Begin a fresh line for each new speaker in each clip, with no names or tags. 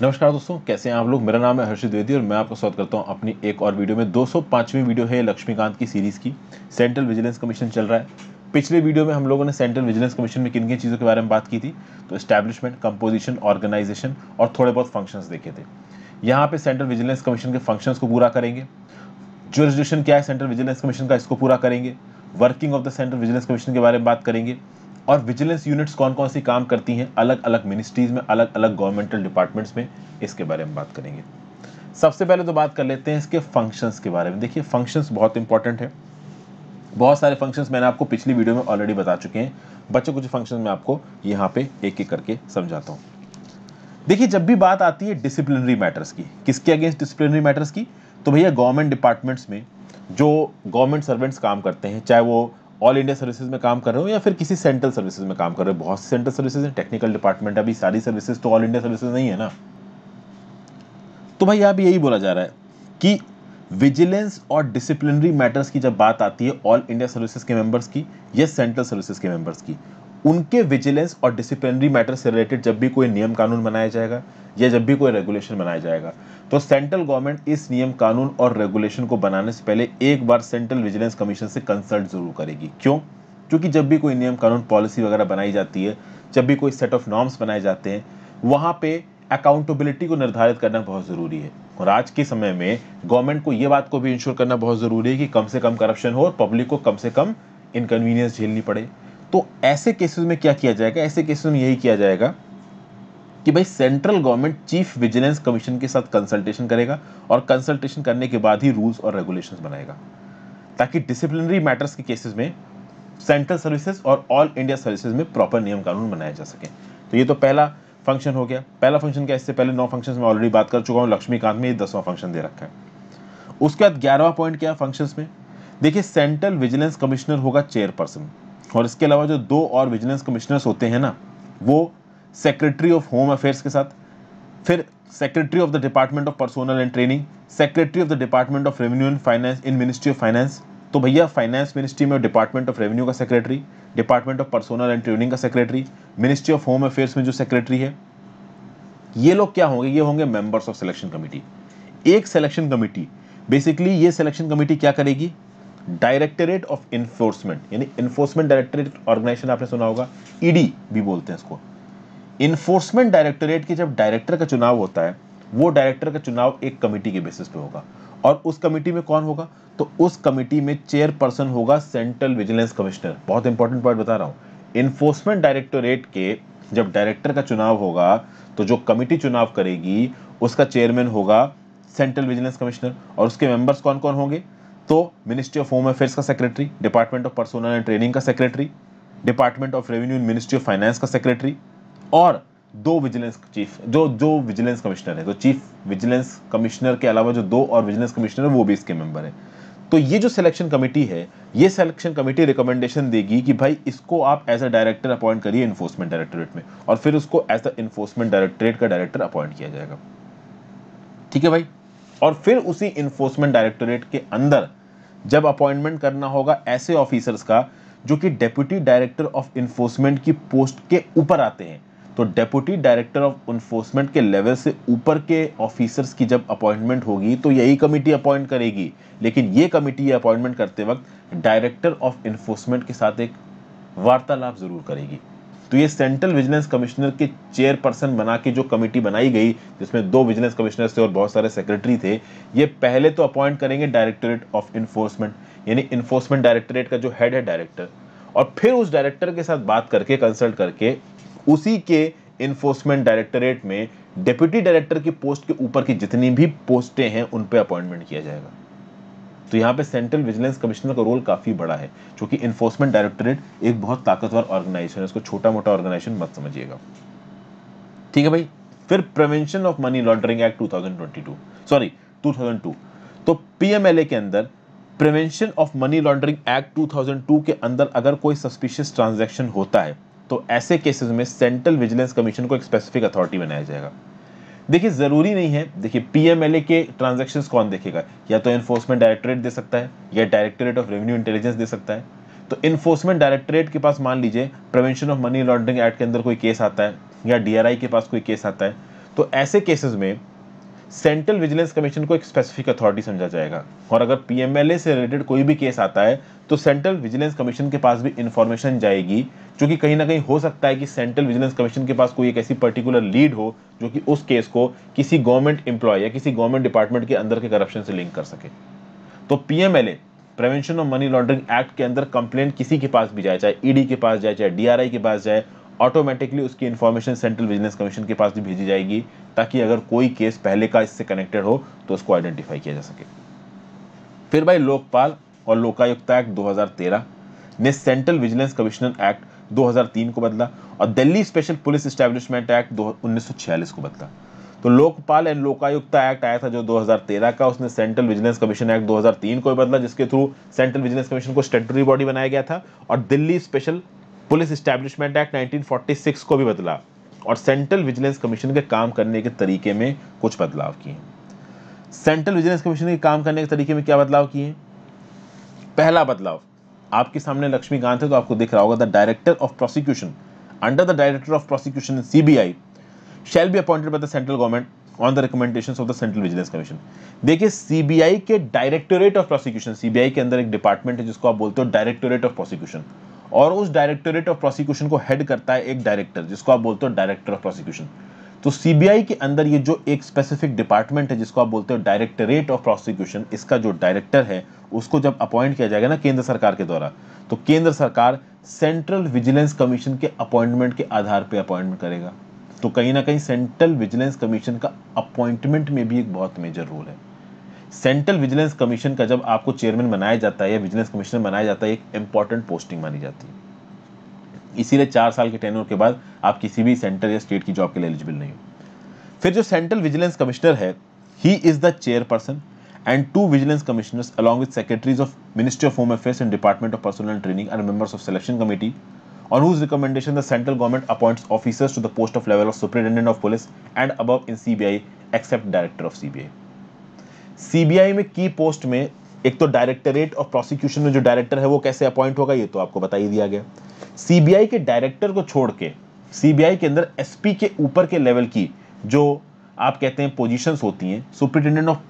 नमस्कार दोस्तों कैसे हैं आप लोग मेरा नाम है हर्ष द्विवेदी और मैं आपका स्वागत करता हूं अपनी एक और वीडियो में 205वीं वीडियो है लक्ष्मीकांत की सीरीज़ की सेंट्रल विजिलेंस कमीशन चल रहा है पिछले वीडियो में हम लोगों ने सेंट्रल विजिलेंस कमीशन में किन किन चीज़ों के बारे में बात की थी तो स्टैब्लिशमेंट कंपोजिशन ऑर्गेनाइजेशन और थोड़े बहुत फंक्शन देखे थे यहाँ पे सेंट्रल विजिलेंस कमीशन के फंक्शन को पूरा करेंगे जो क्या है सेंट्रल विजिलेंस कमीशन का इसको पूरा करेंगे working of the central vigilance commission के बारे में बात करेंगे और विजिलेंस यूनिट्स कौन कौन सी काम करती हैं अलग अलग मिनिस्ट्रीज में अलग अलग गवर्नमेंटल डिपार्टमेंट्स में इसके बारे में बात करेंगे सबसे पहले तो बात कर लेते हैं इसके फंक्शंस के बारे में देखिए फंक्शंस बहुत इंपॉर्टेंट है बहुत सारे फंक्शंस मैंने आपको पिछली वीडियो में ऑलरेडी बता चुके हैं बच्चों कुछ फंक्शन में आपको यहाँ पे एक एक करके समझाता हूँ देखिए जब भी बात आती है डिसिप्लिनरी मैटर्स की किसके अगेंस्ट डिसिप्लिनरी मैटर्स की तो भैया गवर्नमेंट डिपार्टमेंट्स में जो गवर्नमेंट सर्वेंट्स काम करते हैं चाहे वो ऑल इंडिया सर्विसेज में काम कर रहे हो या फिर किसी सेंट्रल सर्विसेज में काम कर रहे हो बहुत सी सेंट्रल सर्विसेज हैं टेक्निकल डिपार्टमेंट अभी सारी सर्विसेज तो ऑल इंडिया सर्विसेज नहीं है ना तो भाई यहाँ भी यही बोला जा रहा है कि विजिलेंस और डिसिप्लिनरी मैटर्स की जब बात आती है ऑल इंडिया सर्विसेज के मेंबर्स की या सेंट्रल सर्विसेज के मेंबर्स की उनके विजिलेंस और डिसिप्लिनरी मैटर से रिलेटेड जब भी कोई नियम कानून बनाया जाएगा या जब भी कोई रेगुलेशन बनाया जाएगा तो सेंट्रल गवर्नमेंट इस नियम कानून और रेगुलेशन को बनाने से पहले एक बार सेंट्रल विजिलेंस कमीशन से कंसल्ट जरूर करेगी क्यों क्योंकि जब भी कोई नियम कानून पॉलिसी वगैरह बनाई जाती है जब भी कोई सेट ऑफ नॉर्म्स बनाए जाते हैं वहाँ पे अकाउंटेबिलिटी को निर्धारित करना बहुत ज़रूरी है और आज के समय में गवर्नमेंट को ये बात को भी इंश्योर करना बहुत ज़रूरी है कि कम से कम करप्शन हो और पब्लिक को कम से कम इनकन्वीनियंस झेलनी पड़े तो ऐसे केसेस में क्या किया जाएगा ऐसे केसेस में यही किया जाएगा कि भाई central government chief vigilance commission के साथ कंसल्टेशन करेगा और कंसल्टेशन करने के बाद ही रूल्स और रेगुलेशंस बनाएगा ताकि डिसिप्लिनरी मैटर्स के केसेस में सेंट्रल सर्विसेज और ऑल इंडिया सर्विसेज में प्रॉपर नियम कानून बनाए जा सके तो ये तो पहला फंक्शन हो गया पहला फंक्शन क्या इससे पहले नौ फंक्शन में ऑलरेडी बात कर चुका हूँ लक्ष्मीकांत में ये दसवां फंक्शन दे रखा है उसके बाद ग्यारहवा पॉइंट क्या है फंक्शन में देखिए सेंट्रल विजिलेंस कमिश्नर होगा चेयरपर्सन और इसके अलावा जो दो और विजिलेंस कमिश्नर्स होते हैं ना वो सेक्रेटरी ऑफ होम अफेयर्स के साथ फिर secretary of the department of personnel and training secretary of the department of revenue and finance in ministry of finance तो भैया फाइनेंस मिनिस्ट्री में डिपार्टमेंट ऑफ रेवेन्यू का secretary department of personnel and training का secretary ministry of home affairs में जो secretary है ये लोग क्या होंगे ये होंगे मेंबर्स ऑफ सिलेक्शन कमेटी एक सिलेक्शन कमेटी बेसिकली ये सिलेक्शन कमेटी क्या करेगी डायरेक्टरेट ऑफ इन्फोर्समेंट यानी इन्फोर्समेंट डायरेक्टरेट ऑर्गेनाइजेशन आपने सुना होगा ईडी भी बोलते हैं इसको इन्फोर्समेंट डायरेक्टरेट के जब डायरेक्टर का चुनाव होता है वो डायरेक्टर का चुनाव एक कमेटी के बेसिस पे होगा और उस कमेटी में कौन होगा तो उस कमेटी में चेयरपर्सन होगा सेंट्रल विजिलेंस कमिश्नर बहुत इंपॉर्टेंट पॉइंट बता रहा हूँ इन्फोर्समेंट डायरेक्टोरेट के जब डायरेक्टर का चुनाव होगा तो जो कमेटी चुनाव करेगी उसका चेयरमैन होगा सेंट्रल विजिलेंस कमिश्नर और उसके मेंबर्स कौन कौन होंगे तो मिनिस्ट्री ऑफ होम अफेयर्स का secretary department of personnel and training का secretary department of revenue and ministry of finance का सेक्रेटरी और दो विजिलेंस चीफ जो जो विजिलेंस कमिश्नर है तो चीफ विजिलेंस कमिश्नर के अलावा जो दो और विजिलेंस कमिश्नर है वो भी इसके मेंबर है तो ये जो सिलेक्शन कमेटी है ये सिलेक्शन कमेटी रिकमेंडेशन देगी कि भाई इसको आप एज अ डायरेक्टर अपॉइंट करिए इन्फोर्समेंट डायरेक्टोरेट में और फिर उसको एज द इन्फोर्समेंट डायरेक्टोरेट का डायरेक्टर अपॉइंट किया जाएगा ठीक है भाई और फिर उसी इन्फोर्समेंट डायरेक्टोरेट के अंदर जब अपॉइंटमेंट करना होगा ऐसे ऑफिसर्स का जो कि डेप्यूटी डायरेक्टर ऑफ इन्फोर्समेंट की पोस्ट के ऊपर आते हैं तो डेप्यूटी डायरेक्टर ऑफ इन्फोर्समेंट के लेवल से ऊपर के ऑफिसर्स की जब अपॉइंटमेंट होगी तो यही कमेटी अपॉइंट करेगी लेकिन ये कमेटी अपॉइंटमेंट करते वक्त डायरेक्टर ऑफ इन्फोर्समेंट के साथ एक वार्तालाप ज़रूर करेगी तो ये सेंट्रल विजिलेंस कमिश्नर के चेयरपर्सन बना के जो कमेटी बनाई गई जिसमें दो विजिलेंस कमिश्नर थे और बहुत सारे सेक्रेटरी थे ये पहले तो अपॉइंट करेंगे डायरेक्टोरेट ऑफ इन्फोर्समेंट यानी इन्फोर्समेंट डायरेक्टोरेट का जो हेड है डायरेक्टर और फिर उस डायरेक्टर के साथ बात करके कंसल्ट करके उसी के इन्फोर्समेंट डायरेक्टोरेट में डिप्यूटी डायरेक्टर की पोस्ट के ऊपर की जितनी भी पोस्टें हैं उन पर अपॉइंटमेंट किया जाएगा तो यहाँ पे सेंट्रल विजिलेंस कमिश्नर का रोल काफ़ी बड़ा है जो कि इन्फोर्समेंट डायरेक्टोरेट एक बहुत ताकतवर ऑर्गेनाइजेशन है इसको छोटा मोटा ऑर्गेनाइजेशन मत समझिएगा ठीक है भाई फिर prevention of money laundering act two sorry two तो पीएमएलए के अंदर prevention of money laundering act 2002 के अंदर अगर कोई सस्पिशियस ट्रांजैक्शन होता है तो ऐसे केसेस में सेंट्रल विजिलेंस कमीशन को एक स्पेसिफिक अथॉरिटी बनाया जाएगा देखिए ज़रूरी नहीं है देखिए पीएमएलए के ट्रांजेक्शन कौन देखेगा या तो इन्फोर्समेंट डायरेक्टोरेट दे सकता है या डायरेक्टोरेट ऑफ रेवेन्यू इंटेलिजेंस दे सकता है तो इन्फोर्समेंट डायरेक्टोरेट के पास मान लीजिए prevention of money laundering act के अंदर कोई केस आता है या डीआरआई के पास कोई केस आता है तो ऐसे केसेस में सेंट्रल विजिलेंस कमीशन को एक स्पेसिफिक अथॉरिटी समझा जाएगा और अगर पीएमएलए से रिलेटेड कोई भी केस आता है तो सेंट्रल विजिलेंस कमीशन के पास भी इंफॉर्मेशन जाएगी जो कि कहीं ना कहीं हो सकता है कि सेंट्रल विजिलेंस कमीशन के पास कोई एक ऐसी पर्टिकुलर लीड हो जो कि उस केस को किसी गवर्नमेंट एम्प्लॉय या किसी गवर्नमेंट डिपार्टमेंट के अंदर के करप्शन से लिंक कर सके तो PMLA prevention of money laundering act के अंदर कंप्लेंट किसी के पास भी जाए चाहे ईडी e के पास जाए चाहे डीआरआई के पास जाए ऑटोमेटिकली उसकी इन्फॉर्मेशन सेंट्रल विजिलेंस कमीशन के पास भी भेजी जाएगी ताकि अगर कोई केस पहले का इससे कनेक्टेड हो तो उसको आइडेंटिफाई किया जा सके फिर भाई लोकपाल और लोकायुक्त एक्ट 2013 ने सेंट्रल विजिलेंस कमिश्नर एक्ट 2003 को बदला और Delhi special police establishment act उन्नीस को बदला तो लोकपाल एंड लोकायुक्त एक्ट आया था जो 2013 का उसने सेंट्रल विजिलेंस कमीशन एक्ट 2003 को बदला जिसके थ्रू सेंट्रल विजिलेंस कमीशन को स्टेटरी बॉडी बनाया गया था और Delhi special police establishment act 1946 को भी बदला और सेंट्रल विजिलेंस कमीशन के काम करने के तरीके में कुछ बदलाव किए सेंट्रल विजिलेंस कमीशन के काम करने के तरीके में क्या बदलाव किए पहला बदलाव आपके सामने लक्ष्मीकांत है तो आपको दिख रहा होगा the director of prosecution under the director of prosecution C B I shall be appointed by the central government on the recommendation of the central vigilance commission देखिए सीबीआई के डायरेक्टोरेट ऑफ प्रोसिक्यूशन सीबीआई के अंदर एक department है जिसको आप बोलते हो डायरेक्टोरेट ऑफ प्रोसिक्यूशन और उस डायरेक्टोरेट ऑफ प्रोसिक्यूशन को हेड करता है एक डायरेक्टर जिसको आप बोलते हो डायरेक्टर ऑफ प्रोसिक्यूशन तो सीबीआई के अंदर ये जो एक स्पेसिफिक डिपार्टमेंट है जिसको आप बोलते हो डायरेक्टरेट ऑफ प्रोसिक्यूशन इसका जो डायरेक्टर है उसको जब अपॉइंट किया जाएगा ना केंद्र सरकार के द्वारा तो केंद्र सरकार सेंट्रल विजिलेंस कमीशन के अपॉइंटमेंट के आधार पर अपॉइंटमेंट करेगा तो कहीं ना कहीं सेंट्रल विजिलेंस कमीशन का अपॉइंटमेंट में भी एक बहुत मेजर रोल है सेंट्रल विजिलेंस कमीशन का जब आपको चेयरमैन बनाया जाता है या विजिलेंस कमिश्नर बनाया जाता है एक इंपॉर्टेंट पोस्टिंग मानी जाती है इसीलिए चार साल के टेनर के बाद आप किसी भी सेंटर या स्टेट की जॉब के लिए एलिजिबल नहीं हो फिर जो सेंट्रल विजिलेंस कमिश्नर है he is the chairperson and two vigilance commissioners along with secretaries of ministry of home affairs and department of personnel training and members of selection committee on whose recommendation the central government appoints officers to the post of level of superintendent of police and above in CBI except director of CBI CBI में की post में एक तो directorate of prosecution में जो director है वो कैसे अपॉइंट होगा ये तो आपको बता ही दिया गया सीबीआई के डायरेक्टर को छोड़ के सीबीआई के अंदर एसपी के ऊपर के लेवल की जो आप कहते हैं पोजीशंस होती हैं सुप्रिटेंडेंट ऑफ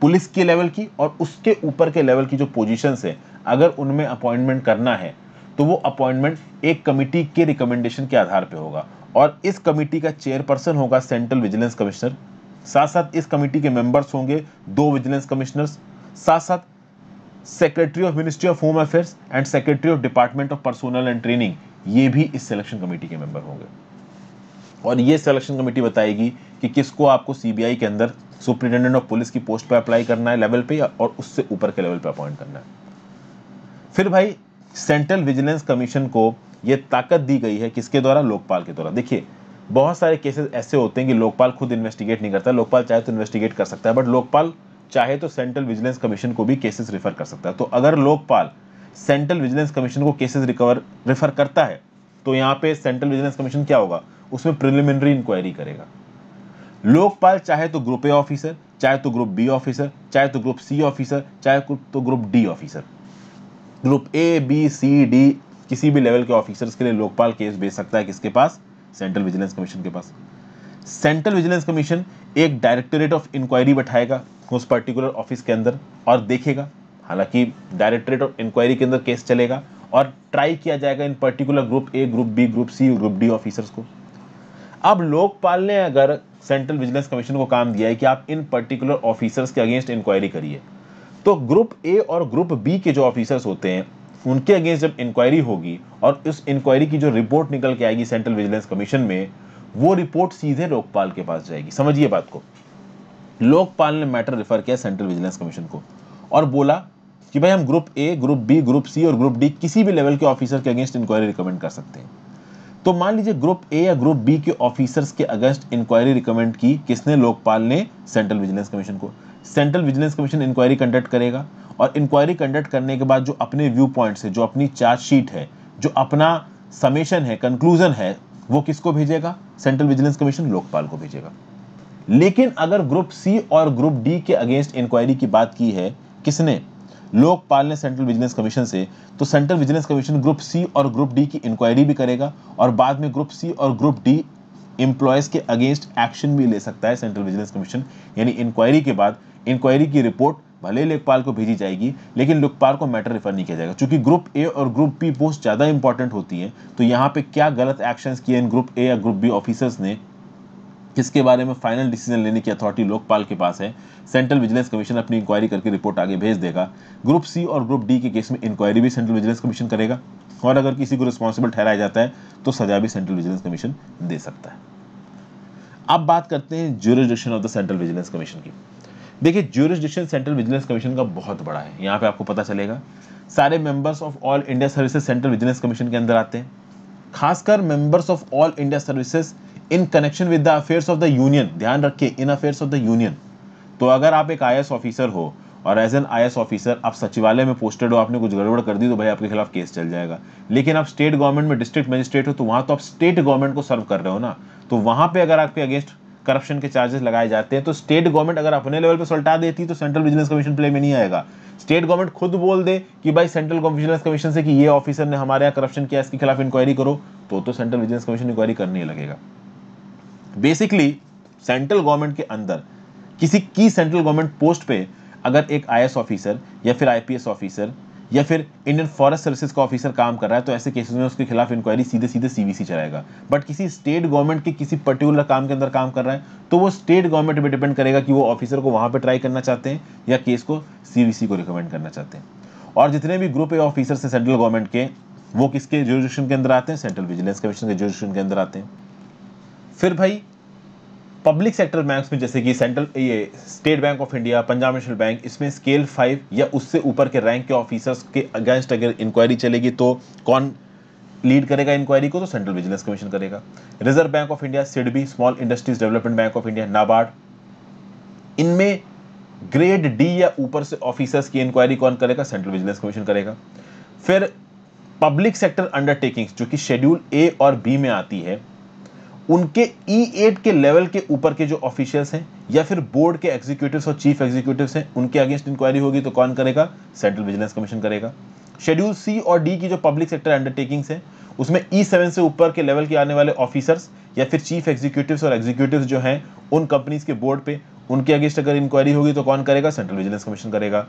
पुलिस के लेवल की और उसके ऊपर के लेवल की जो पोजिशन हैं अगर उनमें अपॉइंटमेंट करना है तो वो अपॉइंटमेंट एक कमिटी के रिकमेंडेशन के आधार पर होगा और इस कमिटी का चेयरपर्सन होगा सेंट्रल विजिलेंस कमिश्नर साथ साथ इस कमेटी के मेंबर्स होंगे दो विजिलेंस कमिश्नर्स साथ साथ secretary of ministry of home affairs and secretary of department of personnel and training ये भी इस सिलेक्शन कमेटी के मेंबर होंगे और ये सिलेक्शन कमेटी बताएगी कि किसको आपको सीबीआई के अंदर सुप्रिंटेंडेंट ऑफ पुलिस की पोस्ट पर अप्लाई करना है लेवल पे और उससे ऊपर के लेवल पे अपॉइंट करना है फिर भाई सेंट्रल विजिलेंस कमीशन को यह ताकत दी गई है किसके द्वारा लोकपाल के द्वारा देखिए बहुत सारे केसेस ऐसे होते हैं कि लोकपाल खुद इन्वेस्टिगेट नहीं करता लोकपाल चाहे तो इन्वेस्टिगेट कर सकता है बट लोकपाल चाहे तो सेंट्रल विजिलेंस कमीशन को भी केसेस रिफर कर सकता है तो अगर लोकपाल सेंट्रल विजिलेंस कमीशन को केसेस रिकवर रिफर करता है तो यहाँ पे सेंट्रल विजिलेंस कमीशन क्या होगा उसमें प्रिलिमिनरी इंक्वायरी करेगा लोकपाल चाहे तो ग्रुप ए ऑफिसर चाहे तो ग्रुप बी ऑफिसर चाहे तो ग्रुप सी ऑफिसर चाहे तो group D officer group A B C D किसी भी लेवल के ऑफिसर्स के लिए लोकपाल केस भेज सकता है किसके पास सेंट्रल विजिलेंस कमीशन के पास सेंट्रल विजिलेंस कमीशन एक डायरेक्टोरेट ऑफ इंक्वायरी बैठाएगा उस पर्टिकुलर ऑफिस के अंदर और देखेगा हालांकि डायरेक्टरेट ऑफ इंक्वायरी के अंदर केस चलेगा और ट्राई किया जाएगा in particular group A group B group C group D officers को अब लोकपाल ने अगर सेंट्रल विजिलेंस कमीशन को काम दिया है कि आप इन पर्टिकुलर ऑफिसर्स के अगेंस्ट इंक्वायरी करिए तो ग्रुप ए और ग्रुप बी के जो ऑफिसर्स होते हैं उनके अगेंस्ट जब इंक्वायरी होगी और उस इंक्वायरी की जो रिपोर्ट निकल के आएगी सेंट्रल विजिलेंस कमीशन में वो रिपोर्ट सीधे लोकपाल के पास जाएगी समझिए बात को लोकपाल ने मैटर रेफर किया सेंट्रल विजिलेंस कमीशन को और बोला कि भाई हम group A group B group C और ग्रुप डी किसी भी लेवल के ऑफिसर के अगेंस्ट इंक्वायरी रिकमेंड कर सकते हैं तो मान लीजिए ग्रुप ए या ग्रुप बी के ऑफिसर्स के अगेंस्ट इंक्वायरी रिकमेंड की किसने लोकपाल ने सेंट्रल विजिलेंस कमीशन को central vigilance commission inquiry conduct करेगा और इंक्वायरी कंडक्ट करने के बाद जो अपने व्यू पॉइंट्स है जो अपनी चार्जशीट है जो अपना समेशन है कंक्लूजन है वो किसको भेजेगा सेंट्रल विजिलेंस कमीशन लोकपाल को भेजेगा लेकिन अगर ग्रुप सी और ग्रुप डी के अगेंस्ट इंक्वायरी की बात की है किसने लोकपाल ने सेंट्रल विजिलेंस कमीशन से तो central vigilance commission group C और ग्रुप डी की इंक्वायरी भी करेगा और बाद में ग्रुप सी और ग्रुप डी एम्प्लॉयज़ के अगेंस्ट एक्शन भी ले सकता है सेंट्रल विजिलेंस कमीशन यानी इंक्वायरी के बाद इंक्वायरी की रिपोर्ट भले ही लेखपाल को भेजी जाएगी लेकिन लोकपाल को मैटर रिफर नहीं किया जाएगा क्योंकि ग्रुप ए और ग्रुप बी पोस्ट ज़्यादा इंपॉर्टेंट होती है तो यहाँ पे क्या गलत एक्शन किए इन ग्रुप ए या ग्रुप बी ऑफिसर्स ने किसके बारे में फाइनल डिसीजन लेने की अथॉरिटी लोकपाल के पास है सेंट्रल विजिलेंस कमीशन अपनी इंक्वायरी करके रिपोर्ट आगे भेज देगा ग्रुप सी और ग्रुप डी के केस में इंक्वायरी भी सेंट्रल विजिलेंस कमीशन करेगा और अगर किसी को रिस्पॉन्सिबल ठहराया जाता है तो सजा भी सेंट्रल विजिलेंस कमीशन दे सकता है अब बात करते हैं jurisdiction of the central vigilance commission की देखिए ज्यूरिस्डिक्शन सेंट्रल विजिलेंस कमीशन का बहुत बड़ा है यहाँ पे आपको पता चलेगा सारे members of all India services central vigilance commission के अंदर आते हैं खासकर members of all India services in connection with the affairs of the union ध्यान रखिए in affairs of the union तो अगर आप एक आई ऑफिसर हो और एज एन आई ऑफिसर आप सचिवालय में पोस्टेड हो आपने कुछ गड़बड़ कर दी तो भाई आपके खिलाफ केस चल जाएगा लेकिन आप स्टेट गवर्नमेंट में डिस्ट्रिक्ट मजिस्ट्रेट हो तो वहां तो आप स्टेट गवर्नमेंट को सर्व कर रहे हो ना तो वहां पे अगर आपके अगेंस्ट करप्शन के चार्जेस लगाए जाते हैं तो स्टेट गवर्नमेंट अगर अपने लेवल पर सुलटा देती तो सेंट्रल विजिलेंस कमीशन प्ले में नहीं आएगा स्टेट गवर्नमेंट खुद बोल दे कि भाई सेंट्रल विजिलेंस कमीशन से कि ये ऑफिसर ने हमारे यहाँ करप्शन किया इसके खिलाफ इंक्वायरी करो तो तो सेंट्रल विजिलेंस कमीशन इंक्वायरी करने लगेगा बेसिकली सेंट्रल गवर्नमेंट के अंदर किसी की सेंट्रल गवर्नमेंट पोस्ट पे अगर एक आई ऑफिसर या फिर आई ऑफिसर या फिर इंडियन फॉरेस्ट सर्विसेज का ऑफिसर काम कर रहा है तो ऐसे केसेस में उसके खिलाफ इंक्वायरी सीधे सीधे सीबीसी चलाएगा बट किसी स्टेट गवर्नमेंट के किसी पर्टिकुलर काम के अंदर काम कर रहा है तो वो स्टेट गवर्नमेंट पर डिपेंड करेगा कि वो ऑफिसर को वहाँ पर ट्राई करना चाहते हैं या केस को सीबीसी को रिकमेंड करना चाहते हैं और जितने भी ग्रुप ए ऑफिसर्स हैं सेंट्रल गवर्नमेंट के वो किसके जोजिशन के अंदर आते हैं सेंट्रल विजिलेंस कमीशन के जोजिशन के अंदर आते हैं फिर भाई पब्लिक सेक्टर बैंक्स में जैसे कि सेंट्रल ये state bank of India Punjab national bank इसमें स्केल फाइव या उससे ऊपर के रैंक के ऑफिसर्स के अगेंस्ट अगर इंक्वायरी चलेगी तो कौन लीड करेगा इंक्वायरी को तो सेंट्रल विजिलेंस कमीशन करेगा reserve bank of India SIDBI small industries development bank of India NABARD इनमें ग्रेड डी या ऊपर से ऑफिसर्स की इंक्वायरी कौन करेगा सेंट्रल विजिलेंस कमीशन करेगा फिर पब्लिक सेक्टर अंडरटेकिंग्स जो कि शेड्यूल ए और बी में आती है उनके ई e एट के लेवल के ऊपर के जो ऑफिशियल्स हैं या फिर बोर्ड के एग्जीक्यूटिव और चीफ एग्जीक्यूटिव हैं उनके अगेंस्ट इंक्वायरी होगी तो कौन करेगा सेंट्रल विजिलेंस कमीशन करेगा शेड्यूल सी और डी की जो पब्लिक सेक्टर अंडरटेकिंग्स हैं उसमें ई e सेवन से ऊपर के लेवल के आने वाले ऑफिसर्स या फिर चीफ एग्जीक्यूटिव और एग्जीक्यूटिव जो हैं उन कंपनीज के बोर्ड पे उनके अगेंस्ट अगर इंक्वायरी होगी तो कौन करेगा सेंट्रल विजिलेंस कमीशन करेगा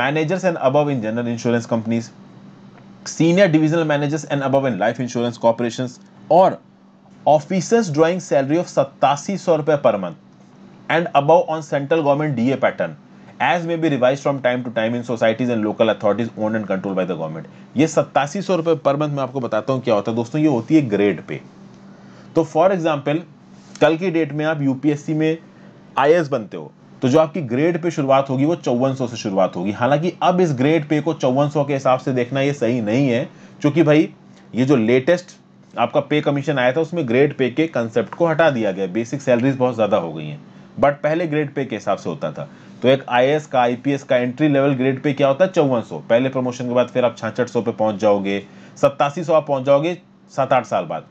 managers and above in general insurance companies senior divisional managers and above in life insurance corporation और ऑफिसर्स ड्रॉइंग सैलरी ऑफ सत्तासी सौ रुपए per month and above on central government DA pattern as may be revise from time to time in societies and local authorities own and controlled by the government ये सत्तासी सौ रुपए per month मैं आपको बताता हूँ क्या होता है दोस्तों ये होती है ग्रेड पे तो फॉर एग्जाम्पल कल की डेट में आप यूपीएससी में आई बनते हो तो जो आपकी ग्रेड पे शुरुआत होगी वो चौवन से शुरुआत होगी हालांकि अब इस ग्रेड पे को चौवन के हिसाब से देखना ये सही नहीं है क्योंकि भाई ये जो लेटेस्ट आपका पे कमीशन आया था उसमें ग्रेड पे के कंसेप्ट को हटा दिया गया बेसिक सैलरीज बहुत ज़्यादा हो गई हैं बट पहले ग्रेड पे के हिसाब से होता था तो एक आई का आई का एंट्री लेवल ग्रेड पे क्या होता है चौवन पहले प्रमोशन के बाद फिर आप छाछठ सौ पे पहुंच जाओगे सत्तासी सौ आप पहुंच जाओगे सात आठ साल बाद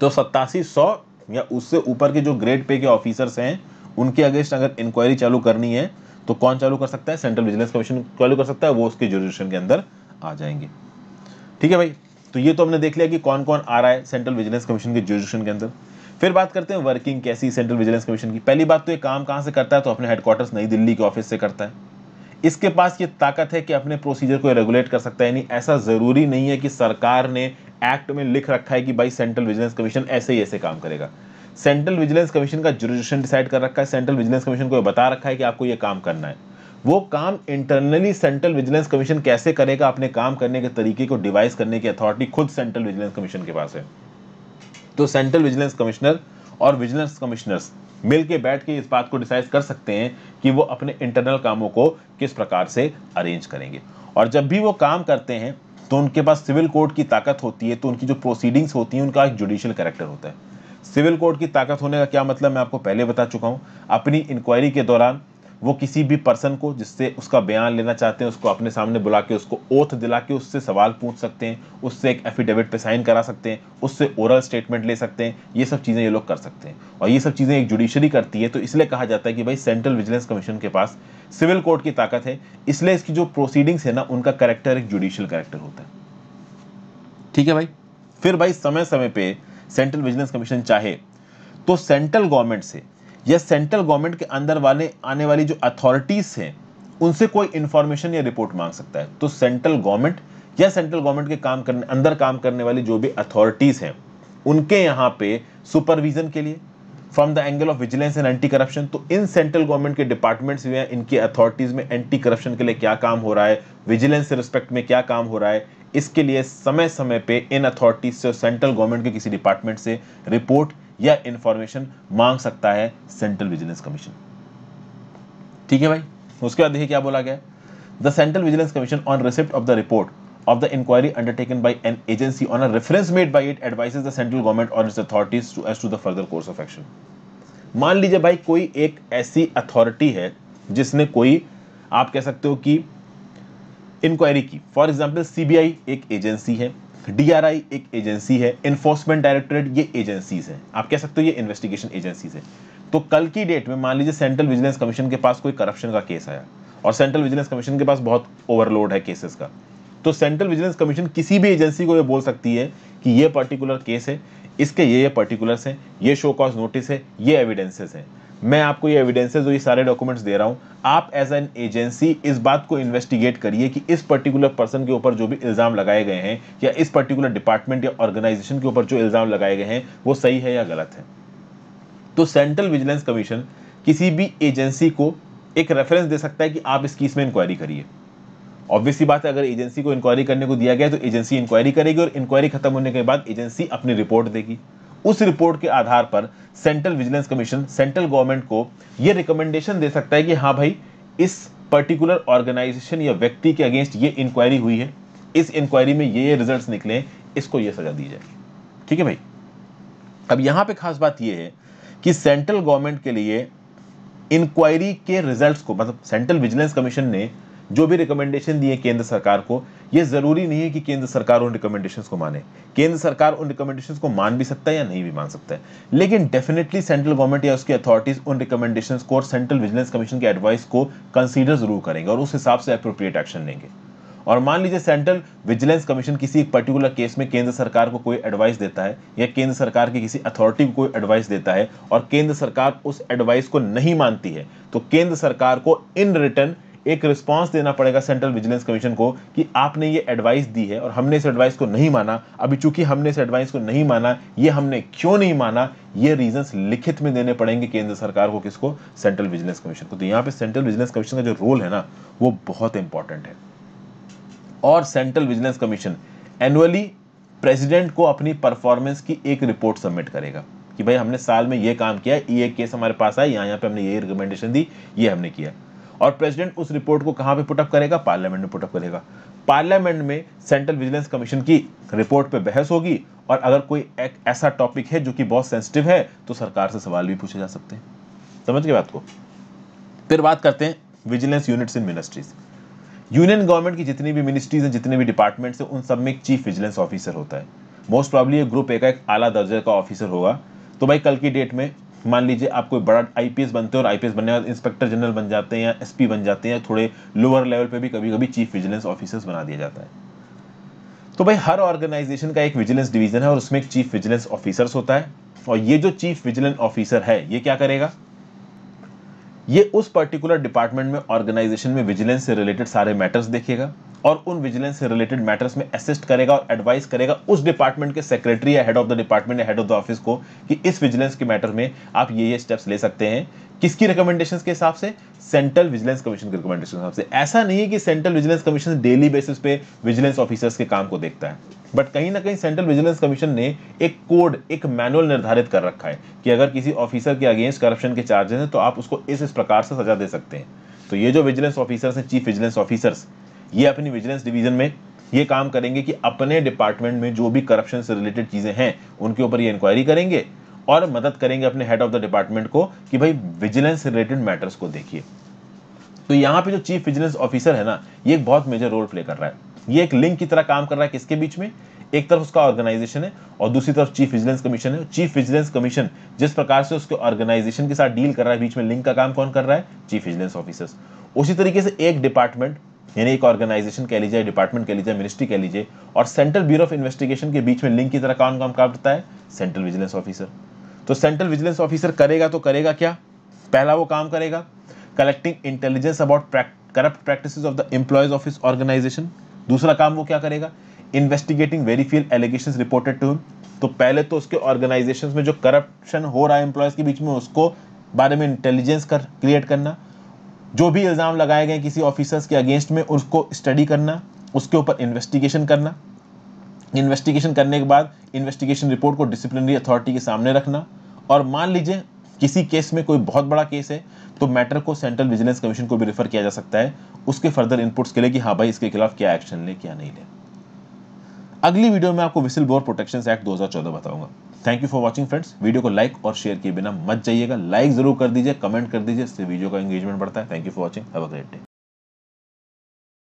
तो सत्तासी सौ या उससे ऊपर के जो ग्रेड पे के ऑफिसर्स हैं उनके अगेंस्ट अगर इंक्वायरी चालू करनी है तो कौन चालू कर सकता है सेंट्रल विजिलेंस कमीशन चालू कर सकता है वो उसके जोरिशन के अंदर आ जाएंगे ठीक है भाई तो ये तो हमने देख लिया कि कौन कौन आ रहा है सेंट्रल विजिलेंस कमीशन के जोजिशन के अंदर फिर बात करते हैं वर्किंग कैसी सेंट्रल विजिलेंस कमीशन की पहली बात तो ये काम कहाँ से करता है तो अपने हेडक्वार्टर्स नई दिल्ली के ऑफिस से करता है इसके पास ये ताकत है कि अपने प्रोसीजर को रेगुलेट कर सकता है यानी ऐसा ज़रूरी नहीं है कि सरकार ने एक्ट में लिख रखा है कि भाई सेंट्रल विजिलेंस कमीशन ऐसे ही ऐसे काम करेगा सेंट्रल विजिलेंस कमीशन का जुरिडिक्शन डिसाइड कर रखा है सेंट्रल विजिलेंस कमीशन को बता रखा है कि आपको ये काम करना है वो काम इंटरनली सेंट्रल विजिलेंस कमीशन कैसे करेगा अपने काम करने के तरीके को डिवाइस करने की अथॉरिटी खुद सेंट्रल विजिलेंस कमीशन के पास है तो सेंट्रल विजिलेंस कमिश्नर और विजिलेंस कमिश्नर्स मिल के बैठ के इस बात को डिसाइड कर सकते हैं कि वो अपने इंटरनल कामों को किस प्रकार से अरेंज करेंगे और जब भी वो काम करते हैं तो उनके पास सिविल कोर्ट की ताकत होती है तो उनकी जो प्रोसीडिंग्स होती हैं उनका एक जुडिशियल करेक्टर होता है सिविल कोर्ट की ताकत होने का क्या मतलब मैं आपको पहले बता चुका हूँ अपनी इंक्वायरी के दौरान वो किसी भी पर्सन को जिससे उसका बयान लेना चाहते हैं उसको अपने सामने बुला के उसको ओथ दिला के उससे सवाल पूछ सकते हैं उससे एक एफिडेविट पे साइन करा सकते हैं उससे ओरल स्टेटमेंट ले सकते हैं ये सब चीज़ें ये लोग कर सकते हैं और ये सब चीज़ें एक जुडिशरी करती है तो इसलिए कहा जाता है कि भाई सेंट्रल विजिलेंस कमीशन के पास सिविल कोर्ट की ताकत है इसलिए इसकी जो प्रोसीडिंग्स है ना उनका करेक्टर एक जुडिशियल करेक्टर होता है ठीक है भाई फिर भाई समय समय पर सेंट्रल विजिलेंस कमीशन चाहे तो सेंट्रल गवर्नमेंट से या सेंट्रल गवर्नमेंट के अंदर वाले आने वाली जो अथॉरिटीज हैं उनसे कोई इंफॉर्मेशन या रिपोर्ट मांग सकता है तो सेंट्रल गवर्नमेंट या सेंट्रल गवर्नमेंट के काम करने अंदर काम करने वाली जो भी अथॉरिटीज़ हैं उनके यहाँ पे सुपरविजन के लिए from the angle of vigilance and anti corruption तो इन सेंट्रल गवर्नमेंट के डिपार्टमेंट्स भी हैं इनकी अथॉरिटीज़ में एंटी करप्शन के लिए क्या काम हो रहा है विजिलेंस रिस्पेक्ट में क्या काम हो रहा है इसके लिए समय समय पे इन अथॉरिटीज से सेंट्रल गवर्नमेंट के किसी डिपार्टमेंट से रिपोर्ट यह इंफॉर्मेशन मांग सकता है सेंट्रल विजिलेंस कमीशन ठीक है भाई उसके बाद देखिए क्या बोला गया the central vigilance commission on receipt of the report of the inquiry undertaken by an agency on a reference made by it advises the central government or its authorities to as to the further course of मान लीजिए भाई कोई एक ऐसी authority है जिसने कोई आप कह सकते हो कि इंक्वायरी की फॉर एग्जाम्पल सीबीआई एक एजेंसी है डीआरआई एक एजेंसी है इन्फोर्समेंट डायरेक्टोरेट ये एजेंसीज हैं आप कह सकते हो ये इन्वेस्टिगेशन एजेंसीज हैं तो कल की डेट में मान लीजिए सेंट्रल विजिलेंस कमीशन के पास कोई करप्शन का केस आया और सेंट्रल विजिलेंस कमीशन के पास बहुत ओवरलोड है केसेस का तो सेंट्रल विजिलेंस कमीशन किसी भी एजेंसी को ये बोल सकती है कि ये पर्टिकुलर केस है इसके ये ये पर्टिकुलर्स हैं ये शो कॉज नोटिस है ये एविडेंसेस हैं मैं आपको ये एविडेंसेज और ये सारे डॉक्यूमेंट्स दे रहा हूँ आप एज एन एजेंसी इस बात को इन्वेस्टिगेट करिए कि इस पर्टिकुलर पर्सन के ऊपर जो भी इल्ज़ाम लगाए गए हैं या इस पर्टिकुलर डिपार्टमेंट या ऑर्गेनाइजेशन के ऊपर जो इल्ज़ाम लगाए गए हैं वो सही है या गलत है तो सेंट्रल विजिलेंस कमीशन किसी भी एजेंसी को एक रेफरेंस दे सकता है कि आप इस केस में इंक्वायरी करिए ऑब्वियसली बात है अगर एजेंसी को इंक्वायरी करने को दिया गया तो एजेंसी इंक्वायरी करेगी और इंक्वायरी खत्म होने के बाद एजेंसी अपनी रिपोर्ट देगी उस रिपोर्ट के आधार पर central vigilance commission central government को यह रिकमेंडेशन दे सकता है कि हाँ भाई इस पर्टिकुलर ऑर्गेनाइजेशन या व्यक्ति के अगेंस्ट ये इंक्वायरी हुई है इस इंक्वायरी में ये ये रिजल्ट निकले इसको ये सजा दी जाए ठीक है भाई अब यहां पे खास बात यह है कि सेंट्रल गवर्नमेंट के लिए इंक्वायरी के रिजल्ट्स को मतलब सेंट्रल विजिलेंस कमीशन ने जो भी रिकमेंडेशन दिए केंद्र सरकार को ये ज़रूरी नहीं है कि केंद्र सरकार उन रिकमेंडेशन को माने केंद्र सरकार उन रिकमेंडेशन को मान भी सकता है या नहीं भी मान सकता है लेकिन डेफिनेटली सेंट्रल गवर्नमेंट या उसकी अथॉरिटीज़ उन रिकमेंडेशन को और सेंट्रल विजिलेंस कमीशन के एडवाइस को कंसिडर जरूर करेंगे और उस हिसाब से अप्रोप्रिएट एक्शन लेंगे और मान लीजिए सेंट्रल विजिलेंस कमीशन किसी एक पर्टिकुलर केस में केंद्र सरकार को कोई एडवाइस देता है या केंद्र सरकार की किसी अथॉरिटी को कोई एडवाइस देता है और केंद्र सरकार उस एडवाइस को नहीं मानती है तो केंद्र सरकार को इन रिटर्न एक रिस्पॉन्स देना पड़ेगा सेंट्रल विजिलेंस कमीशन को कि आपने ये एडवाइस दी है और हमने इस एडवाइस को नहीं माना अभी चूंकि हमने इस एडवाइस को नहीं माना ये हमने क्यों नहीं माना ये रीजंस लिखित में देने पड़ेंगे केंद्र सरकार को किसको सेंट्रल विजिलेंस कमीशन को तो यहाँ पे सेंट्रल विजिलेंस कमीशन का जो रोल है ना वो बहुत इंपॉर्टेंट है और central vigilance commission annually president को अपनी परफॉर्मेंस की एक रिपोर्ट सबमिट करेगा कि भाई हमने साल में ये काम किया ये केस हमारे पास आया यहाँ यहाँ पे हमने ये रिकमेंडेशन दी ये हमने किया और प्रेसिडेंट उस रिपोर्ट को कहाँ पे पुटअप करेगा पार्लियामेंट में पुटअप करेगा पार्लियामेंट में सेंट्रल विजिलेंस कमीशन की रिपोर्ट पे बहस होगी और अगर कोई एक ऐसा टॉपिक है जो कि बहुत सेंसिटिव है तो सरकार से सवाल भी पूछे जा सकते हैं समझ के बात को फिर बात करते हैं vigilance units in ministries union government की जितनी भी मिनिस्ट्रीज हैं जितने भी डिपार्टमेंट्स हैं उन सब में एक चीफ विजिलेंस ऑफिसर होता है मोस्ट प्रॉब्ली ग्रुप ए का एक आला दर्जे का ऑफिसर होगा तो भाई कल की डेट में मान लीजिए आप कोई बड़ा आईपीएस बनते हो और आईपीएस बनने के बाद इंस्पेक्टर जनरल बन जाते हैं या एसपी बन जाते हैं थोड़े लोअर लेवल पे भी कभी कभी चीफ विजिलेंस ऑफिसर्स बना दिया जाता है तो भाई हर ऑर्गेनाइजेशन का एक विजिलेंस डिवीजन है और उसमें एक चीफ विजिलेंस ऑफिसर्स होता है और ये जो चीफ विजिलेंस ऑफिसर है ये क्या करेगा ये उस पर्टिकुलर डिपार्टमेंट में ऑर्गेनाइजेशन में विजिलेंस से रिलेटेड सारे मैटर्स देखेगा और उन विजिलेंस से रिलेटेड मैटर्स में असिस्ट करेगा और एडवाइस करेगा उस डिपार्टमेंट के सेक्रेटरी या हेड ऑफ द डिपार्टमेंट या हेड ऑफ द ऑफिस को कि इस विजिलेंस के मैटर में आप ये ये स्टेप्स ले सकते हैं किसकी रिकमेंडेशन के हिसाब से सेंट्रल विजिलेंस कमीशन के रिकमेंडेशन के हिसाब से ऐसा नहीं है कि central vigilance commission daily basis पे विजिलेंस ऑफिसर्स के काम को देखता है बट कहीं ना कहीं सेंट्रल विजिलेंस कमीशन ने एक कोड एक मैनुअल निर्धारित कर रखा है कि अगर किसी ऑफिसर के अगेंस्ट करप्शन के चार्जेस हैं तो आप उसको इस इस प्रकार से सजा दे सकते हैं तो ये जो विजिलेंस ऑफिसर्स हैं चीफ विजिलेंस ऑफिसर्स ये अपनी विजिलेंस डिवीजन में ये काम करेंगे कि अपने डिपार्टमेंट में जो भी करप्शन से रिलेटेड चीज़ें हैं उनके ऊपर ये इंक्वायरी करेंगे और मदद करेंगे अपने हेड ऑफ द डिपार्टमेंट को कि भाई विजिलेंस रिलेटेड मैटर्स को देखिए तो यहाँ पे जो चीफ विजिलेंस ऑफिसर है ना ये एक बहुत मेजर रोल प्ले कर रहा है ये एक लिंक की तरह काम कर रहा है किसके बीच में एक तरफ उसका ऑर्गेनाइजेशन है और दूसरी तरफ चीफ विजिलेंस कमीशन है चीफ विजिलेंस कमीशन जिस प्रकार से उसके ऑर्गेनाइजेशन के साथ डील कर रहा है बीच में लिंक का काम कौन कर रहा है चीफ विजिलेंस ऑफिसर उसी तरीके से एक डिपार्टमेंट यानी एक ऑर्गेनाइजेशन कह लीजिए डिपार्टमेंट कह लीजिए मिनिस्ट्री कह लीजिए और सेंट्रल ब्यूरो ऑफ इन्वेस्टिगेशन के बीच में लिंक की तरह कौन काम करता है सेंट्रल विजिलेंस ऑफिसर तो सेंट्रल विजिलेंस ऑफिसर करेगा तो करेगा क्या पहला वो काम करेगा collecting intelligence about corrupt practice of the employees of इस ऑर्गेनाइजेशन दूसरा काम वो क्या करेगा investigating verifiable allegation reported to him तो पहले तो उसके ऑर्गेनाइजेशन में जो करप्शन हो रहा है एम्प्लॉयज के बीच में उसको बारे में इंटेलिजेंस कर क्रिएट करना जो भी इल्ज़ाम लगाए गए किसी ऑफिसर्स के अगेंस्ट में उसको स्टडी करना उसके ऊपर इन्वेस्टिगेशन करना इन्वेस्टिगेशन करने के बाद इन्वेस्टिगेशन रिपोर्ट को डिसिप्लिनरी अथॉरिटी के सामने रखना और मान लीजिए किसी केस में कोई बहुत बड़ा केस है तो मैटर को सेंट्रल विजिलेंस कमीशन को भी रेफर किया जा सकता है उसके फर्दर इनपुट्स के लिए कि हाँ भाई इसके खिलाफ क्या एक्शन लें क्या नहीं लें अगली वीडियो में आपको विसिल बोर प्रोटेक्शन एक्ट चौदह बताऊंगा thank you for watching friends video को लाइक और शेयर किए बिना मत जाइएगा लाइक जरूर कर दीजिए कमेंट कर दीजिए इससे वीडियो का एंगेजमेंट बढ़ता है thank you for watching a great day